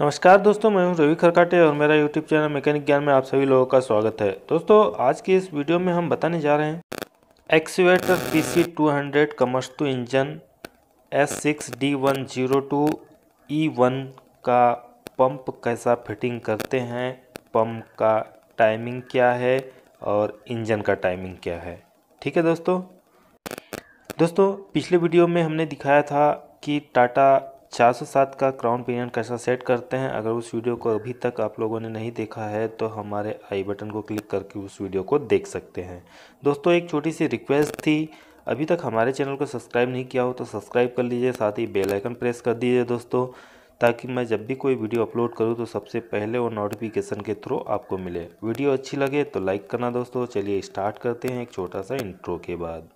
नमस्कार दोस्तों मैं हूं रवि खरकाटे और मेरा यूट्यूब चैनल मैकेनिक ज्ञान में आप सभी लोगों का स्वागत है दोस्तों आज की इस वीडियो में हम बताने जा रहे हैं excavator P C two hundred Komatsu engine S six D one zero two E one का पंप कैसा फिटिंग करते हैं पंप का टाइमिंग क्या है और इंजन का टाइमिंग क्या है ठीक है दोस्तों दोस्तों पिछले वीडियो में हमने दिखाया था कि टाटा 407 का क्राउन पीरियड कैसा सेट करते हैं अगर उस वीडियो को अभी तक आप लोगों ने नहीं देखा है तो हमारे आई बटन को क्लिक करके उस वीडियो को देख सकते हैं दोस्तों एक छोटी सी रिक्वेस्ट थी अभी तक हमारे चैनल को सब्सक्राइब नहीं किया हो तो सब्सक्राइब कर लीजिए साथ ही बेल आइकन प्रेस कर दीजिए दोस्तों ताकि मैं जब भी कोई वीडियो अपलोड करूँ तो सबसे पहले वो नोटिफिकेशन के थ्रू आपको मिले वीडियो अच्छी लगे तो लाइक करना दोस्तों चलिए स्टार्ट करते हैं एक छोटा सा इंट्रो के बाद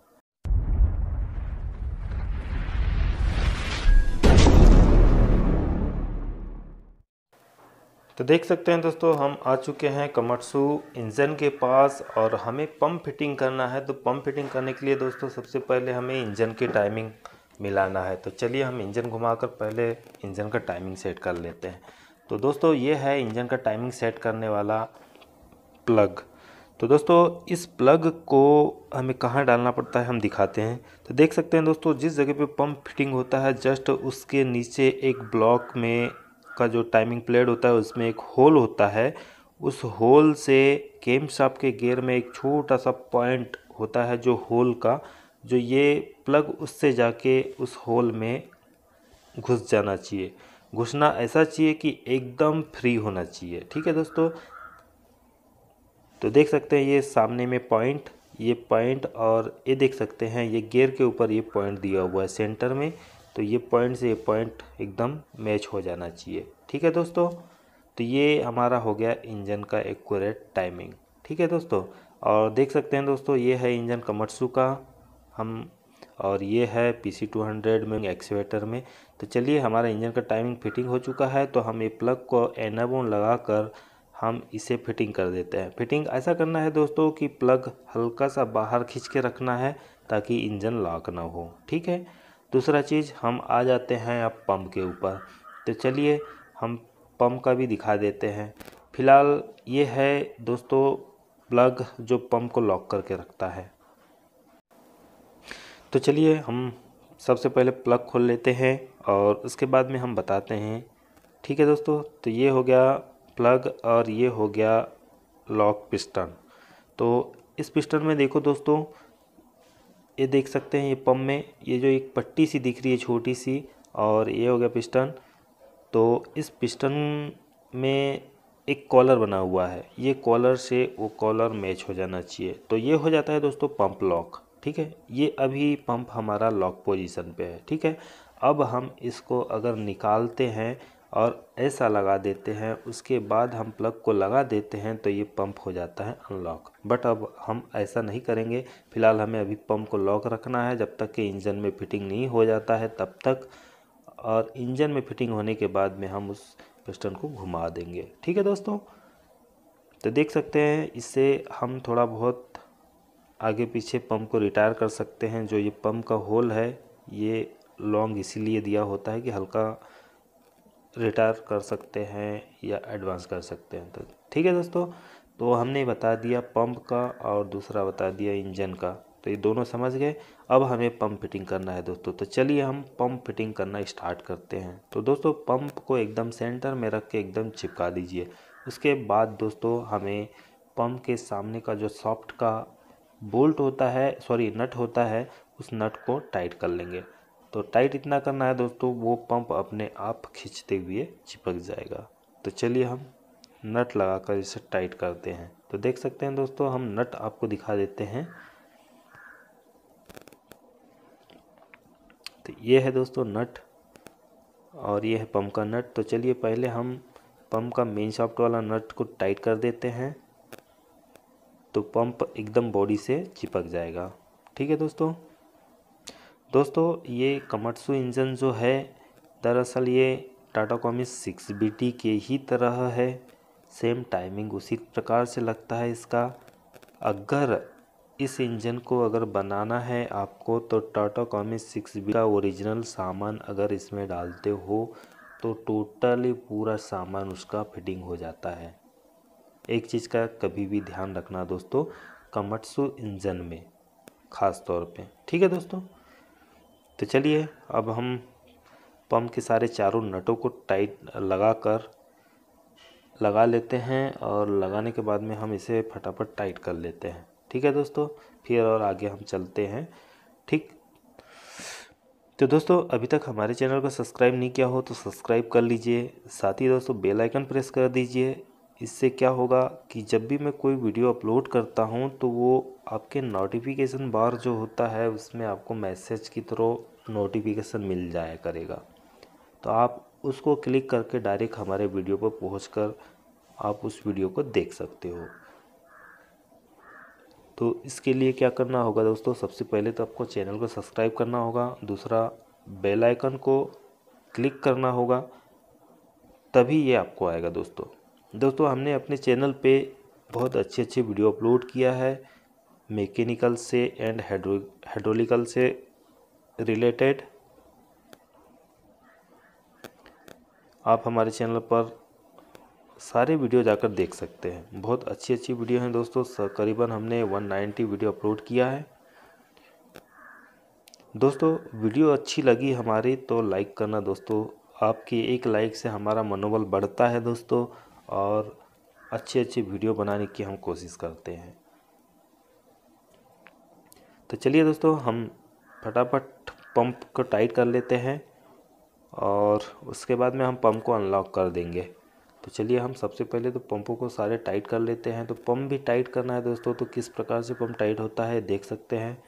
तो देख सकते हैं दोस्तों हम आ चुके हैं कमरसू इंजन के पास और हमें पंप फिटिंग करना है तो पंप फिटिंग करने के लिए दोस्तों सबसे पहले हमें इंजन की टाइमिंग मिलाना है तो चलिए हम इंजन घुमाकर पहले इंजन का टाइमिंग सेट कर लेते हैं तो दोस्तों ये है इंजन का टाइमिंग सेट करने वाला प्लग तो दोस्तों इस प्लग को हमें कहाँ डालना पड़ता है हम दिखाते हैं तो देख सकते हैं दोस्तों जिस जगह पे पंप फिटिंग होता है जस्ट उसके नीचे एक ब्लॉक में का जो टाइमिंग प्लेड होता है उसमें एक होल होता है उस होल से केम शाफ्ट के गेयर में एक छोटा सा पॉइंट होता है जो होल का जो ये प्लग उससे जाके उस होल में घुस जाना चाहिए घुसना ऐसा चाहिए कि एकदम फ्री होना चाहिए ठीक है दोस्तों तो देख सकते हैं ये सामने में पॉइंट ये पॉइंट और ये देख सकते हैं ये गेयर के ऊपर ये पॉइंट दिया हुआ है सेंटर में तो ये पॉइंट से ये पॉइंट एकदम मैच हो जाना चाहिए ठीक है दोस्तों तो ये हमारा हो गया इंजन का एक्यूरेट टाइमिंग ठीक है दोस्तों और देख सकते हैं दोस्तों ये है इंजन कमर्सू का हम और ये है पी सी टू हंड्रेड में एक्सीवेटर में तो चलिए हमारा इंजन का टाइमिंग फिटिंग हो चुका है तो हम ये प्लग को एनाबोन लगा कर हम इसे फिटिंग कर देते हैं फिटिंग ऐसा करना है दोस्तों कि प्लग हल्का सा बाहर खींच के रखना है ताकि इंजन लॉक ना हो ठीक है दूसरा चीज़ हम आ जाते हैं अब पंप के ऊपर तो चलिए हम पंप का भी दिखा देते हैं फ़िलहाल ये है दोस्तों प्लग जो पंप को लॉक करके रखता है तो चलिए हम सबसे पहले प्लग खोल लेते हैं और उसके बाद में हम बताते हैं ठीक है दोस्तों तो ये हो गया प्लग और ये हो गया लॉक पिस्टन तो इस पिस्टन में देखो दोस्तों ये देख सकते हैं ये पम्प में ये जो एक पट्टी सी दिख रही है छोटी सी और ये हो गया पिस्टन तो इस पिस्टन में एक कॉलर बना हुआ है ये कॉलर से वो कॉलर मैच हो जाना चाहिए तो ये हो जाता है दोस्तों पंप लॉक ठीक है ये अभी पंप हमारा लॉक पोजीशन पे है ठीक है अब हम इसको अगर निकालते हैं और ऐसा लगा देते हैं उसके बाद हम प्लग को लगा देते हैं तो ये पंप हो जाता है अनलॉक बट अब हम ऐसा नहीं करेंगे फ़िलहाल हमें अभी पंप को लॉक रखना है जब तक कि इंजन में फिटिंग नहीं हो जाता है तब तक और इंजन में फिटिंग होने के बाद में हम उस पिस्टन को घुमा देंगे ठीक है दोस्तों तो देख सकते हैं इससे हम थोड़ा बहुत आगे पीछे पंप को रिटायर कर सकते हैं जो ये पंप का होल है ये लॉन्ग इसीलिए दिया होता है कि हल्का रिटायर कर सकते हैं या एडवांस कर सकते हैं तो ठीक है दोस्तों तो हमने बता दिया पंप का और दूसरा बता दिया इंजन का तो ये दोनों समझ गए अब हमें पंप फिटिंग करना है दोस्तों तो चलिए हम पंप फिटिंग करना स्टार्ट करते हैं तो दोस्तों पंप को एकदम सेंटर में रख के एकदम चिपका दीजिए उसके बाद दोस्तों हमें पंप के सामने का जो सॉफ्ट का बोल्ट होता है सॉरी नट होता है उस नट को टाइट कर लेंगे तो टाइट इतना करना है दोस्तों वो पंप अपने आप खींचते हुए चिपक जाएगा तो चलिए हम नट लगाकर इसे टाइट करते हैं तो देख सकते हैं दोस्तों हम नट आपको दिखा देते हैं तो ये है दोस्तों नट और ये है पंप का नट तो चलिए पहले हम पंप का मेन शॉफ्ट वाला नट को टाइट कर देते हैं तो पंप एकदम बॉडी से चिपक जाएगा ठीक है दोस्तों दोस्तों ये कमर्सू इंजन जो है दरअसल ये Tata Cummins six B T के ही तरह है सेम टाइमिंग उसी प्रकार से लगता है इसका अगर इस इंजन को अगर बनाना है आपको तो टाटा कॉमी सिक्स बी का ओरिजिनल सामान अगर इसमें डालते हो तो टोटली पूरा सामान उसका फिटिंग हो जाता है एक चीज़ का कभी भी ध्यान रखना दोस्तों कमर्सू इंजन में ख़ास तौर पे ठीक है दोस्तों तो चलिए अब हम पंप के सारे चारों नटों को टाइट लगा कर लगा लेते हैं और लगाने के बाद में हम इसे फटाफट टाइट कर लेते हैं ठीक है दोस्तों फिर और आगे हम चलते हैं ठीक तो दोस्तों अभी तक हमारे चैनल को सब्सक्राइब नहीं किया हो तो सब्सक्राइब कर लीजिए साथ ही दोस्तों बेल आइकन प्रेस कर दीजिए इससे क्या होगा कि जब भी मैं कोई वीडियो अपलोड करता हूँ तो वो आपके नोटिफिकेशन बार जो होता है उसमें आपको मैसेज की थ्रो नोटिफिकेशन मिल जाया करेगा तो आप उसको क्लिक करके डायरेक्ट हमारे वीडियो पर पहुँच आप उस वीडियो को देख सकते हो तो इसके लिए क्या करना होगा दोस्तों सबसे पहले तो आपको चैनल को सब्सक्राइब करना होगा दूसरा बेल आइकन को क्लिक करना होगा तभी ये आपको आएगा दोस्तों दोस्तों हमने अपने चैनल पे बहुत अच्छे अच्छे वीडियो अपलोड किया है मैकेनिकल से एंड हेड्रोलिकल से रिलेटेड आप हमारे चैनल पर सारे वीडियो जाकर देख सकते हैं बहुत अच्छी अच्छी वीडियो हैं दोस्तों करीबन हमने 190 वीडियो अपलोड किया है दोस्तों वीडियो अच्छी लगी हमारी तो लाइक करना दोस्तों आपकी एक लाइक से हमारा मनोबल बढ़ता है दोस्तों और अच्छे अच्छे वीडियो बनाने की हम कोशिश करते हैं तो चलिए दोस्तों हम फटाफट पंप को टाइट कर लेते हैं और उसके बाद में हम पंप को अनलॉक कर देंगे तो चलिए हम सबसे पहले तो पंपों को सारे टाइट कर लेते हैं तो पंप भी टाइट करना है दोस्तों तो किस प्रकार से पंप टाइट होता है देख सकते हैं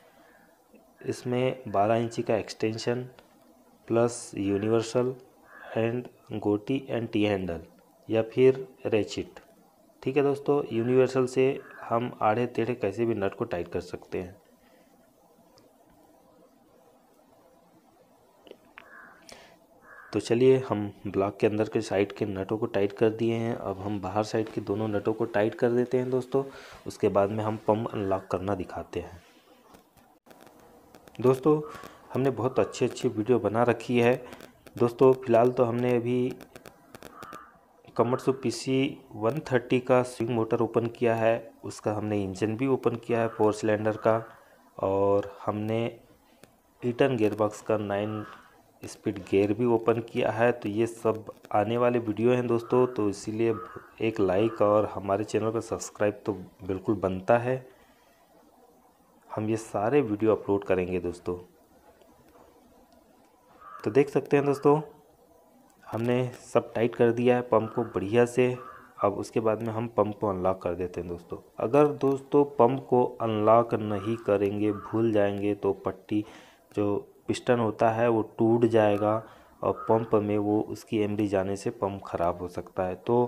इसमें 12 इंची का एक्सटेंशन प्लस यूनिवर्सल एंड गोटी एंड टी हैंडल या फिर रेचिट ठीक है दोस्तों यूनिवर्सल से हम आढ़े टेढ़े कैसे भी नट को टाइट कर सकते हैं तो चलिए हम ब्लॉक के अंदर के साइड के नटों को टाइट कर दिए हैं अब हम बाहर साइड के दोनों नटों को टाइट कर देते हैं दोस्तों उसके बाद में हम पम्प अनलॉक करना दिखाते हैं दोस्तों हमने बहुत अच्छी अच्छी वीडियो बना रखी है दोस्तों फ़िलहाल तो हमने अभी Komatsu P C one thirty का स्विंग मोटर ओपन किया है उसका हमने इंजन भी ओपन किया है फोर सिलेंडर का और हमने ईटन गेयरबॉक्स का नाइन स्पीड गेयर भी ओपन किया है तो ये सब आने वाले वीडियो हैं दोस्तों तो इसीलिए एक लाइक और हमारे चैनल का सब्सक्राइब तो बिल्कुल बनता है हम ये सारे वीडियो अपलोड करेंगे दोस्तों तो देख सकते हैं दोस्तों हमने सब टाइट कर दिया है पंप को बढ़िया से अब उसके बाद में हम पंप को अनलॉक कर देते हैं दोस्तों अगर दोस्तों पंप को अनलॉक नहीं करेंगे भूल जाएंगे तो पट्टी जो पिस्टन होता है वो टूट जाएगा और पंप में वो उसकी एमडी जाने से पंप ख़राब हो सकता है तो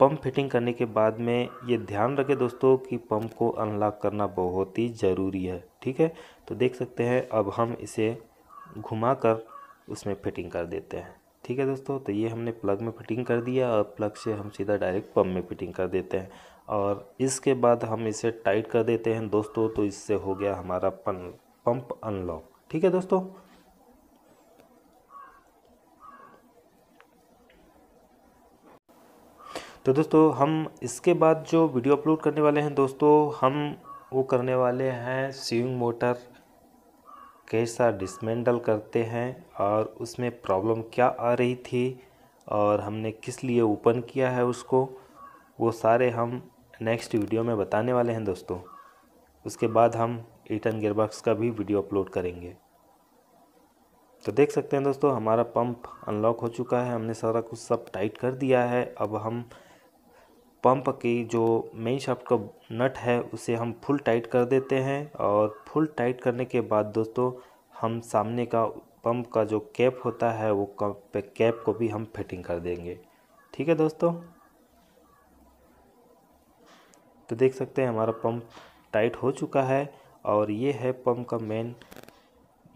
पंप फिटिंग करने के बाद में ये ध्यान रखें दोस्तों कि पंप को अनलॉक करना बहुत ही ज़रूरी है ठीक है तो देख सकते हैं अब हम इसे घुमा कर उसमें फिटिंग कर देते हैं ठीक है दोस्तों तो ये हमने प्लग में फिटिंग कर दिया और प्लग से हम सीधा डायरेक्ट पंप में फिटिंग कर देते हैं और इसके बाद हम इसे टाइट कर देते हैं दोस्तों तो इससे हो गया हमारा पंप अनलॉक ठीक है दोस्तों तो दोस्तों हम इसके बाद जो वीडियो अपलोड करने वाले हैं दोस्तों हम वो करने वाले हैं स्विंग मोटर कैसा डिसमेंडल करते हैं और उसमें प्रॉब्लम क्या आ रही थी और हमने किस लिए ओपन किया है उसको वो सारे हम नेक्स्ट वीडियो में बताने वाले हैं दोस्तों उसके बाद हम ईटन गेयरबॉक्स का भी वीडियो अपलोड करेंगे तो देख सकते हैं दोस्तों हमारा पंप अनलॉक हो चुका है हमने सारा कुछ सब टाइट कर दिया है अब हम पंप की जो मेन शाफ्ट का नट है उसे हम फुल टाइट कर देते हैं और फुल टाइट करने के बाद दोस्तों हम सामने का पंप का जो कैप होता है वो कैप को भी हम फिटिंग कर देंगे ठीक है दोस्तों तो देख सकते हैं हमारा पंप टाइट हो चुका है और ये है पम्प का मेन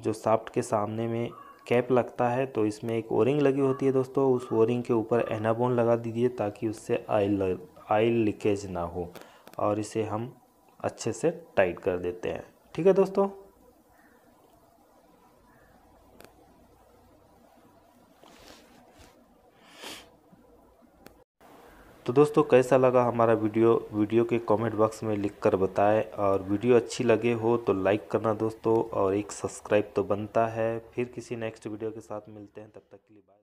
जो साफ्ट के सामने में कैप लगता है तो इसमें एक ओरिंग लगी होती है दोस्तों उस ओरिंग के ऊपर एनाबोन लगा दीजिए ताकि उससे आयल आयल लीकेज ना हो और इसे हम अच्छे से टाइट कर देते हैं ठीक है दोस्तों तो दोस्तों कैसा लगा हमारा वीडियो वीडियो के कमेंट बॉक्स में लिख कर बताएँ और वीडियो अच्छी लगे हो तो लाइक करना दोस्तों और एक सब्सक्राइब तो बनता है फिर किसी नेक्स्ट वीडियो के साथ मिलते हैं तब तक के लिए बाय